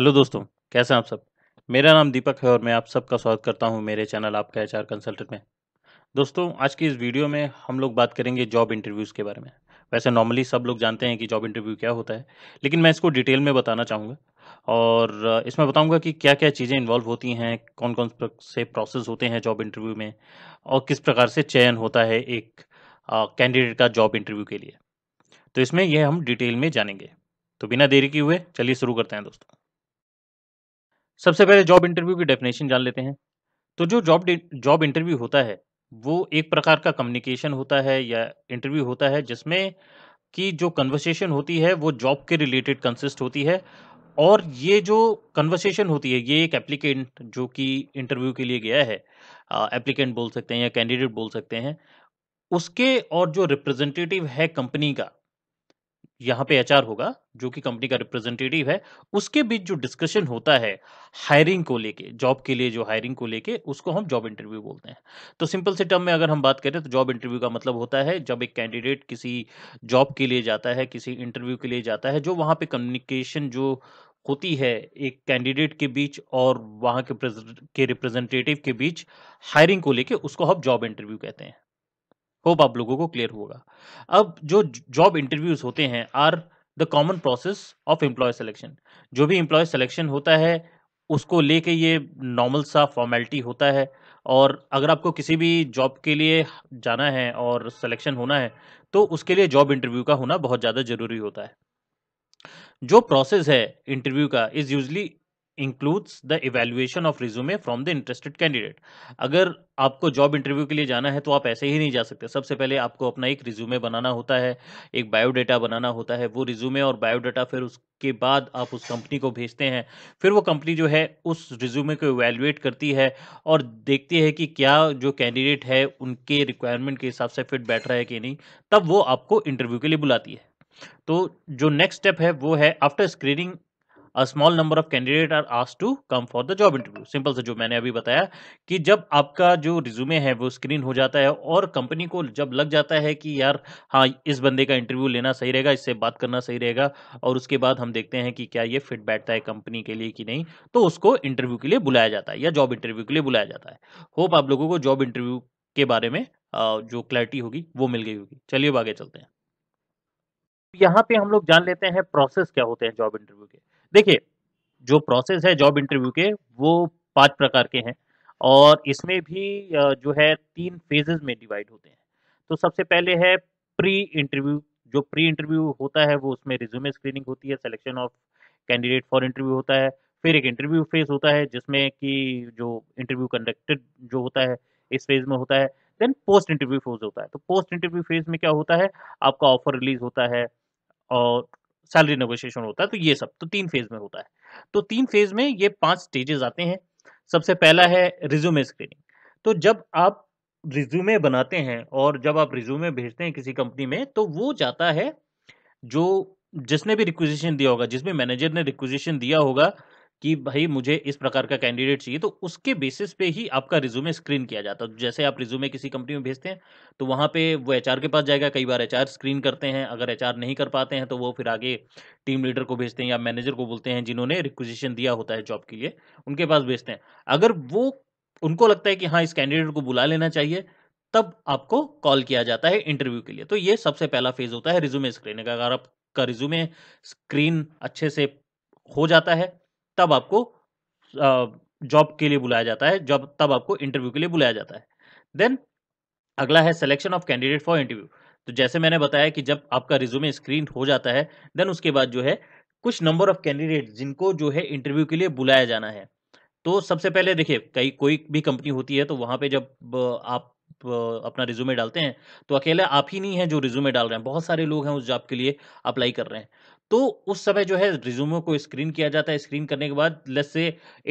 Hello दोस्तों कैसे हैं आप सब मेरा नाम दीपक है और मैं आप सबका स्वागत करता हूं मेरे चैनल आपका एचआर कंसल्टेंट में दोस्तों आज की इस वीडियो में हम लोग बात करेंगे जॉब इंटरव्यूज़ के बारे में वैसे नॉर्मली सब लोग जानते हैं कि जॉब इंटरव्यू क्या होता है लेकिन मैं इसको डिटेल में बताना चाहूँगा और इसमें बताऊँगा कि क्या क्या चीज़ें इन्वॉल्व होती हैं कौन कौन से प्रोसेस होते हैं जॉब इंटरव्यू में और किस प्रकार से चयन होता है एक कैंडिडेट का जॉब इंटरव्यू के लिए तो इसमें यह हम डिटेल में जानेंगे तो बिना देरी के हुए चलिए शुरू करते हैं दोस्तों सबसे पहले जॉब इंटरव्यू की डेफिनेशन जान लेते हैं तो जो जॉब जॉब इंटरव्यू होता है वो एक प्रकार का कम्युनिकेशन होता है या इंटरव्यू होता है जिसमें कि जो कन्वर्सेशन होती है वो जॉब के रिलेटेड कंसिस्ट होती है और ये जो कन्वर्सेशन होती है ये एक एप्लीकेंट जो कि इंटरव्यू के लिए गया है एप्लीकेंट बोल सकते हैं या कैंडिडेट बोल सकते हैं उसके और जो रिप्रेजेंटेटिव है कंपनी का यहाँ पे एचआर होगा जो कि कंपनी का रिप्रेजेंटेटिव है उसके बीच जो डिस्कशन होता है हायरिंग को लेके जॉब के लिए जो हायरिंग को लेके उसको हम जॉब इंटरव्यू बोलते हैं तो सिंपल से टर्म में अगर हम बात करें तो जॉब इंटरव्यू का मतलब होता है जब एक कैंडिडेट किसी जॉब के लिए जाता है किसी इंटरव्यू के लिए जाता है जो वहाँ पे कम्युनिकेशन जो होती है एक कैंडिडेट के बीच और वहाँ के के रिप्रेजेंटेटिव के बीच हायरिंग को लेके उसको हम जॉब इंटरव्यू कहते हैं होप आप लोगों को क्लियर होगा अब जो जॉब इंटरव्यूज होते हैं are the common process of employ selection जो भी एम्प्लॉय सिलेक्शन होता है उसको लेके ये नॉर्मल सा फॉर्मेलिटी होता है और अगर आपको किसी भी जॉब के लिए जाना है और सिलेक्शन होना है तो उसके लिए जॉब इंटरव्यू का होना बहुत ज़्यादा ज़रूरी होता है जो प्रोसेस है इंटरव्यू का is usually includes the evaluation of resume from the interested candidate अगर आपको जॉब इंटरव्यू के लिए जाना है तो आप ऐसे ही नहीं जा सकते सबसे पहले आपको अपना एक रिज्यूमे बनाना होता है एक बायोडाटा बनाना होता है वो रिज्यूमे और बायोडाटा फिर उसके बाद आप उस कंपनी को भेजते हैं फिर वो कंपनी जो है उस रिज्यूमे को इवेल्युएट करती है और देखती है कि क्या जो कैंडिडेट है उनके रिक्वायरमेंट के हिसाब से फिट बैठ रहा है कि नहीं तब वो आपको इंटरव्यू के लिए बुलाती है तो जो नेक्स्ट स्टेप है वो है after screening a small number of candidate are asked to come for the job interview simple से जो मैंने अभी बताया कि जब आपका जो रिज्यूमे है वो स्क्रीन हो जाता है और कंपनी को जब लग जाता है कि यार हाँ इस बंदे का इंटरव्यू लेना सही रहेगा इससे बात करना सही रहेगा और उसके बाद हम देखते हैं कि क्या ये फिट बैठता है कंपनी के लिए कि नहीं तो उसको इंटरव्यू के लिए बुलाया जाता है या जॉब इंटरव्यू के लिए बुलाया जाता है होप आप लोगों को जॉब इंटरव्यू के बारे में जो क्लैरिटी होगी वो मिल गई होगी चलिए अब आगे चलते हैं यहाँ पे हम लोग जान लेते हैं प्रोसेस क्या होते हैं जॉब इंटरव्यू के देखिए जो प्रोसेस है जॉब इंटरव्यू के वो पांच प्रकार के हैं और इसमें भी जो है तीन फेजेस में डिवाइड होते हैं तो सबसे पहले है प्री इंटरव्यू जो प्री इंटरव्यू होता है वो उसमें रिज्यूमे स्क्रीनिंग होती है selection of candidate for interview होता है फिर एक इंटरव्यू फेज होता है जिसमें कि जो इंटरव्यू कंडक्टेड जो होता है इस फेज में होता है देन पोस्ट इंटरव्यू फेज होता है तो पोस्ट इंटरव्यू फेज में क्या होता है आपका ऑफर रिलीज होता है और सैलरी नेगोशिएशन होता है तो ये सब तो तीन फेज में होता है तो तीन फेज में ये पांच स्टेजेस आते हैं सबसे पहला है रिज्यूमे स्क्रीनिंग तो जब आप रिज्यूमे बनाते हैं और जब आप रिज्यूमे भेजते हैं किसी कंपनी में तो वो जाता है जो जिसने भी रिक्विजिशन दिया होगा जिस भी मैनेजर ने रिक्विजिशन दिया होगा कि भाई मुझे इस प्रकार का कैंडिडेट चाहिए तो उसके बेसिस पे ही आपका रिज्यूमे स्क्रीन किया जाता है तो जैसे आप रिज्यूमे किसी कंपनी में भेजते हैं तो वहाँ पे वो एचआर के पास जाएगा कई बार एचआर स्क्रीन करते हैं अगर एचआर नहीं कर पाते हैं तो वो फिर आगे टीम लीडर को भेजते हैं या मैनेजर को बोलते हैं जिन्होंने रिक्वजेशन दिया होता है जॉब के लिए उनके पास भेजते हैं अगर वो उनको लगता है कि हाँ इस कैंडिडेट को बुला लेना चाहिए तब आपको कॉल किया जाता है इंटरव्यू के लिए तो ये सबसे पहला फेज होता है रिज्यूमे स्क्रीनिंग अगर आपका रिज्यूमे स्क्रीन अच्छे से हो जाता है तब आपको जॉब के लिए बुलाया जाता है जॉब तब आपको इंटरव्यू के लिए बुलाया जाता है देन अगला है selection of candidate for interview तो जैसे मैंने बताया कि जब आपका रिज्यूमे स्क्रीन हो जाता है देन उसके बाद जो है कुछ नंबर ऑफ कैंडिडेट जिनको जो है इंटरव्यू के लिए बुलाया जाना है तो सबसे पहले देखिए कई कोई भी कंपनी होती है तो वहां पे जब आप अपना रिज्यूमे डालते हैं तो अकेले आप ही नहीं है जो रिज्यूमे डाल रहे हैं बहुत सारे लोग हैं उस जॉब के लिए अप्लाई कर रहे हैं तो उस समय जो है रिज्यूमो को स्क्रीन किया जाता है स्क्रीन करने के बाद लेट्स से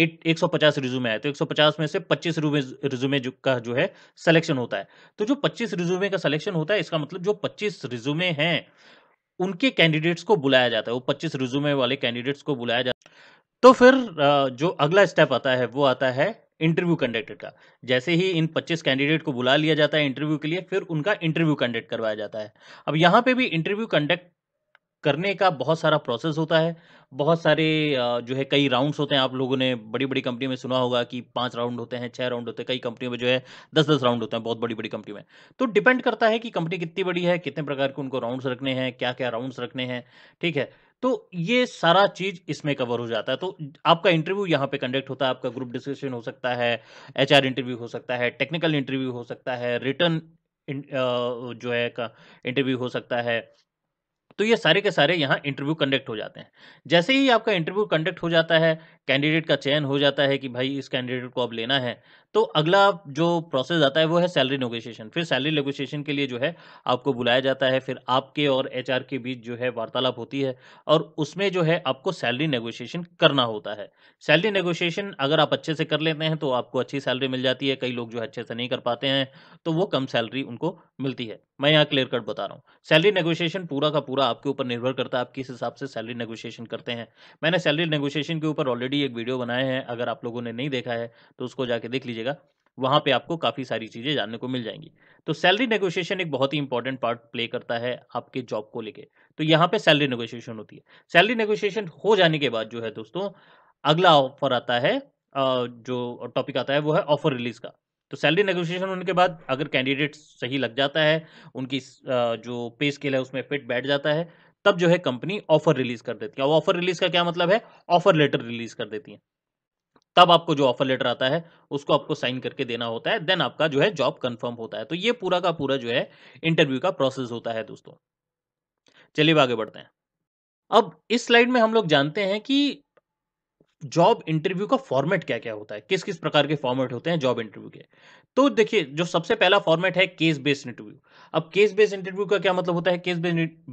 एट एक सौ पचास रिज्यूमे आए तो एक सौ पचास में से पच्चीस रिज्यूमे का जो है सिलेक्शन होता है तो जो पच्चीस रिज्यूमे का सिलेक्शन होता है इसका मतलब जो पच्चीस रिज्यूमे हैं उनके कैंडिडेट्स को बुलाया जाता है वो पच्चीस रिज्यूमे वाले कैंडिडेट्स को बुलाया जाता है तो फिर जो अगला स्टेप आता है वो आता है इंटरव्यू कंडक्टेड का जैसे ही इन 25 कैंडिडेट को बुला लिया जाता है इंटरव्यू के लिए फिर उनका इंटरव्यू कंडक्ट करवाया जाता है अब यहाँ पे भी इंटरव्यू कंडक्ट करने का बहुत सारा प्रोसेस होता है बहुत सारे जो है कई राउंड्स होते हैं आप लोगों ने बड़ी-बड़ी कंपनी में सुना होगा कि पांच राउंड होते हैं छह राउंड होते हैं कई कंपनियों में जो है दस दस राउंड होते हैं बहुत बड़ी-बड़ी कंपनी में। तो डिपेंड करता है कि कंपनी कितनी बड़ी है, कितने प्रकार के उनको राउंड्स रखने हैं, क्या-क्या राउंड्स रखने हैं, ठीक है? तो ये सारा चीज़ इसमें कवर हो जाता है तो आपका इंटरव्यू यहाँ पे कंडक्ट होता है, आपका ग्रुप डिस्कशन हो सकता है, एच इंटरव्यू हो सकता है, टेक्निकल इंटरव्यू हो सकता है, रिटर्न जो है का इंटरव्यू हो सकता है। तो ये सारे के सारे यहाँ इंटरव्यू कंडक्ट हो जाते हैं जैसे ही आपका इंटरव्यू कंडक्ट हो जाता है कैंडिडेट का चयन हो जाता है कि भाई इस कैंडिडेट को अब लेना है तो अगला जो प्रोसेस आता है वो है सैलरी नेगोशिएशन फिर सैलरी नेगोशिएशन के लिए जो है आपको बुलाया जाता है फिर आपके और एच के बीच जो है वार्तालाप होती है और उसमें जो है आपको सैलरी नेगोशिएशन करना होता है सैलरी नेगोशिएशन अगर आप अच्छे से कर लेते हैं तो आपको अच्छी सैलरी मिल जाती है कई लोग जो है अच्छे से नहीं कर पाते हैं तो वो कम सैलरी उनको मिलती है मैं यहाँ क्लियर कट बता रहा हूँ सैलरी नेगोशिएशन पूरा का पूरा आपके ऊपर निर्भर करता है आप किस हिसाब से सैलरी नेगोशिएशन करते हैं मैंने सैलरी नेगोशिएशन के ऊपर ऑलरेडी एक वीडियो बनाए हैं अगर आप लोगों ने नहीं देखा है तो उसको जाके देख लीजिएगा वहाँ पे आपको काफ़ी सारी चीज़ें जानने को मिल जाएंगी तो सैलरी नेगोशिएशन एक बहुत ही इंपॉर्टेंट पार्ट प्ले करता है आपके जॉब को लेके तो यहाँ पे सैलरी नेगोशिएशन होती है सैलरी नेगोशिएशन हो जाने के बाद जो है दोस्तों अगला ऑफर आता है जो टॉपिक आता है वो है ऑफर रिलीज का तो सैलरी नेगोशिएशन होने के बाद अगर कैंडिडेट सही लग जाता है उनकी जो पे स्केल है उसमें फिट बैठ जाता है तब जो है कंपनी ऑफर रिलीज कर देती है और ऑफर रिलीज का क्या मतलब है ऑफर लेटर रिलीज कर देती है तब आपको जो ऑफर लेटर आता है उसको आपको साइन करके देना होता है देन आपका जो है जॉब कंफर्म होता है तो ये पूरा का पूरा जो है इंटरव्यू का प्रोसेस होता है दोस्तों चलिए आगे बढ़ते हैं अब इस स्लाइड में हम लोग जानते हैं कि जॉब इंटरव्यू का फॉर्मेट क्या क्या होता है किस किस प्रकार के फॉर्मेट होते हैं जॉब इंटरव्यू के तो देखिए जो सबसे पहला फॉर्मेट है केस बेस्ड इंटरव्यू अब केस बेस्ड इंटरव्यू का क्या मतलब होता है केस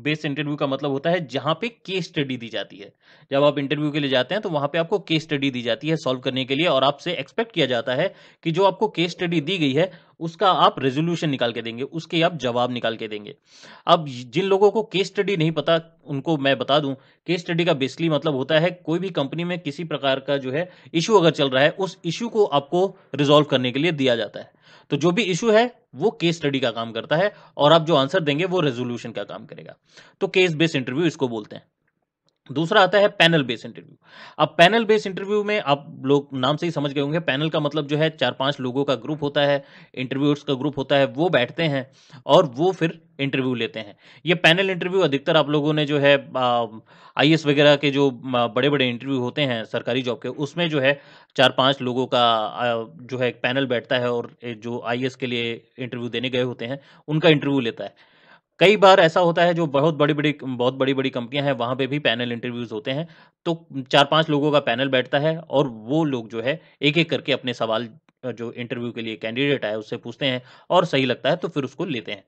बेस्ड इंटरव्यू का मतलब होता है जहां पे केस स्टडी दी जाती है जब आप इंटरव्यू के लिए जाते हैं तो वहां पे आपको केस स्टडी दी जाती है सॉल्व करने के लिए और आपसे एक्सपेक्ट किया जाता है कि जो आपको केस स्टडी दी गई है उसका आप रेजोल्यूशन निकाल के देंगे उसके आप जवाब निकाल के देंगे अब जिन लोगों को केस स्टडी नहीं पता उनको मैं बता दूं केस स्टडी का बेसिकली मतलब होता है कोई भी कंपनी में किसी प्रकार का जो है इशू अगर चल रहा है उस इशू को आपको रिजोल्व करने के लिए दिया जाता है तो जो भी इशू है वो केस स्टडी का काम करता है और आप जो आंसर देंगे वो रेजोल्यूशन का काम करेगा तो केस बेस्ड इंटरव्यू इसको बोलते हैं दूसरा आता है पैनल बेस इंटरव्यू अब पैनल बेस इंटरव्यू में आप लोग नाम से ही समझ गए होंगे पैनल का मतलब जो है चार पांच लोगों का ग्रुप होता है इंटरव्यूअर्स का ग्रुप होता है वो बैठते हैं और वो फिर इंटरव्यू लेते हैं ये पैनल इंटरव्यू अधिकतर आप लोगों ने जो है आई वगैरह के जो बड़े बड़े इंटरव्यू होते हैं सरकारी जॉब के उसमें जो है चार पांच लोगों का जो है पैनल बैठता है और जो आई के लिए इंटरव्यू देने गए होते हैं उनका इंटरव्यू लेता है कई बार ऐसा होता है जो बहुत बड़ी बड़ी बहुत बड़ी बड़ी कंपनियां हैं वहां पे भी पैनल इंटरव्यूज़ होते हैं तो चार पांच लोगों का पैनल बैठता है और वो लोग जो है एक एक करके अपने सवाल जो इंटरव्यू के लिए कैंडिडेट आया उससे पूछते हैं और सही लगता है तो फिर उसको लेते हैं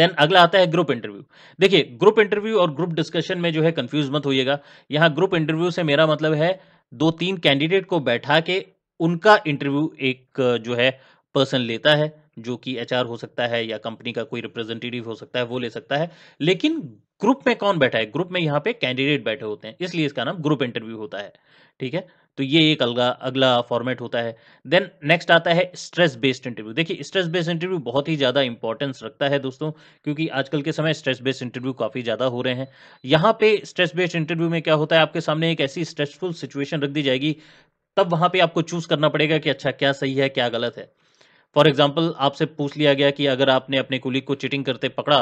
देन अगला आता है ग्रुप इंटरव्यू देखिए ग्रुप इंटरव्यू और ग्रुप डिस्कशन में जो है कंफ्यूज मत होइएगा यहाँ ग्रुप इंटरव्यू से मेरा मतलब है दो तीन कैंडिडेट को बैठा के उनका इंटरव्यू एक जो है पर्सन लेता है जो कि एच हो सकता है या कंपनी का कोई रिप्रेजेंटेटिव हो सकता है वो ले सकता है लेकिन ग्रुप में कौन बैठा है ग्रुप में यहाँ पे कैंडिडेट बैठे होते हैं इसलिए इसका नाम ग्रुप इंटरव्यू होता है ठीक है तो ये एक अलगा अगला फॉर्मेट होता है देन नेक्स्ट आता है स्ट्रेस बेस्ड इंटरव्यू देखिए स्ट्रेस बेस्ड इंटरव्यू बहुत ही ज़्यादा इंपॉर्टेंस रखता है दोस्तों क्योंकि आजकल के समय स्ट्रेस बेस्ड इंटरव्यू काफ़ी ज़्यादा हो रहे हैं यहाँ पे स्ट्रेस बेस्ड इंटरव्यू में क्या होता है आपके सामने एक ऐसी स्ट्रेसफुल सिचुएशन रख दी जाएगी तब वहां पर आपको चूज़ करना पड़ेगा कि अच्छा क्या सही है क्या गलत है फॉर एग्जाम्पल आपसे पूछ लिया गया कि अगर आपने अपने कुलीग को चीटिंग करते पकड़ा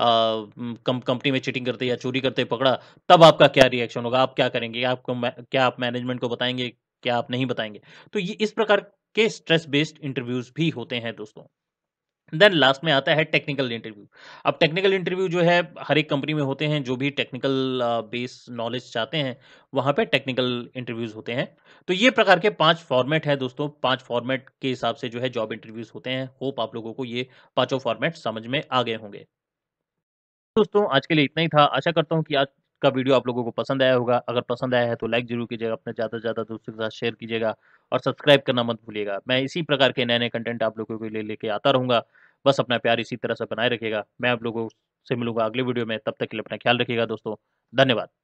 कम कंपनी में चीटिंग करते या चोरी करते पकड़ा तब आपका क्या रिएक्शन होगा आप क्या करेंगे आपको क्या आप मैनेजमेंट को बताएंगे क्या आप नहीं बताएंगे तो ये इस प्रकार के स्ट्रेस बेस्ड इंटरव्यूज भी होते हैं दोस्तों देन लास्ट में आता है टेक्निकल इंटरव्यू अब टेक्निकल इंटरव्यू जो है हर एक कंपनी में होते हैं जो भी टेक्निकल बेस नॉलेज चाहते हैं वहाँ पे टेक्निकल इंटरव्यूज होते हैं तो ये प्रकार के पांच फॉर्मेट है दोस्तों पांच फॉर्मेट के हिसाब से जो है जॉब इंटरव्यूज होते हैं होप आप लोगों को ये पाँचों फॉर्मेट समझ में आ गए होंगे दोस्तों आज के लिए इतना ही था आशा करता हूँ कि आज का वीडियो आप लोगों को पसंद आया होगा अगर पसंद आया है तो लाइक जरूर कीजिएगा अपने ज़्यादा से ज़्यादा दोस्तों के साथ शेयर कीजिएगा और सब्सक्राइब करना मत भूलिएगा मैं इसी प्रकार के नए नए कंटेंट आप लोगों के लिए लेके आता रहूंगा बस अपना प्यार इसी तरह से बनाए रखेगा मैं आप लोगों से मिलूंगा अगले वीडियो में तब तक के लिए अपना ख्याल रखिएगा दोस्तों धन्यवाद